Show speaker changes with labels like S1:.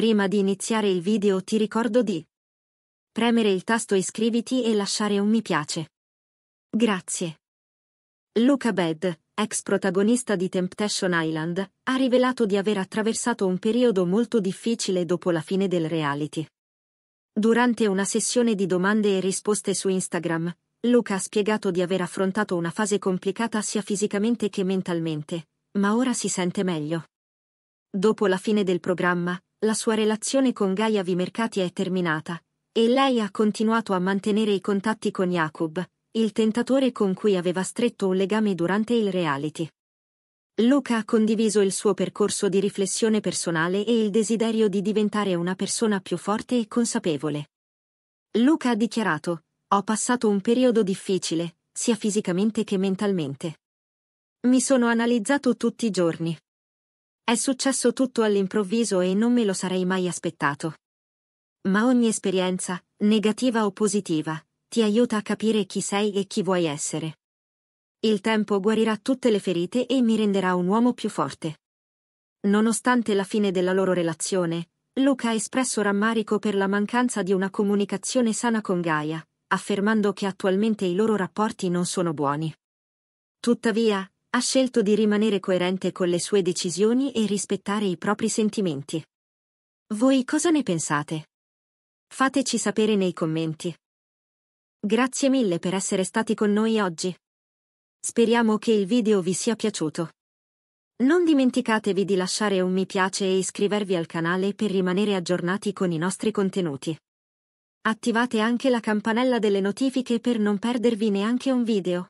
S1: Prima di iniziare il video ti ricordo di premere il tasto iscriviti e lasciare un mi piace. Grazie. Luca Bed, ex protagonista di Temptation Island, ha rivelato di aver attraversato un periodo molto difficile dopo la fine del reality. Durante una sessione di domande e risposte su Instagram, Luca ha spiegato di aver affrontato una fase complicata sia fisicamente che mentalmente, ma ora si sente meglio. Dopo la fine del programma, la sua relazione con Gaia Vimercati è terminata, e lei ha continuato a mantenere i contatti con Jacob, il tentatore con cui aveva stretto un legame durante il reality. Luca ha condiviso il suo percorso di riflessione personale e il desiderio di diventare una persona più forte e consapevole. Luca ha dichiarato, ho passato un periodo difficile, sia fisicamente che mentalmente. Mi sono analizzato tutti i giorni. È successo tutto all'improvviso e non me lo sarei mai aspettato. Ma ogni esperienza, negativa o positiva, ti aiuta a capire chi sei e chi vuoi essere. Il tempo guarirà tutte le ferite e mi renderà un uomo più forte. Nonostante la fine della loro relazione, Luca ha espresso rammarico per la mancanza di una comunicazione sana con Gaia, affermando che attualmente i loro rapporti non sono buoni. Tuttavia, ha scelto di rimanere coerente con le sue decisioni e rispettare i propri sentimenti. Voi cosa ne pensate? Fateci sapere nei commenti. Grazie mille per essere stati con noi oggi. Speriamo che il video vi sia piaciuto. Non dimenticatevi di lasciare un mi piace e iscrivervi al canale per rimanere aggiornati con i nostri contenuti. Attivate anche la campanella delle notifiche per non perdervi neanche un video.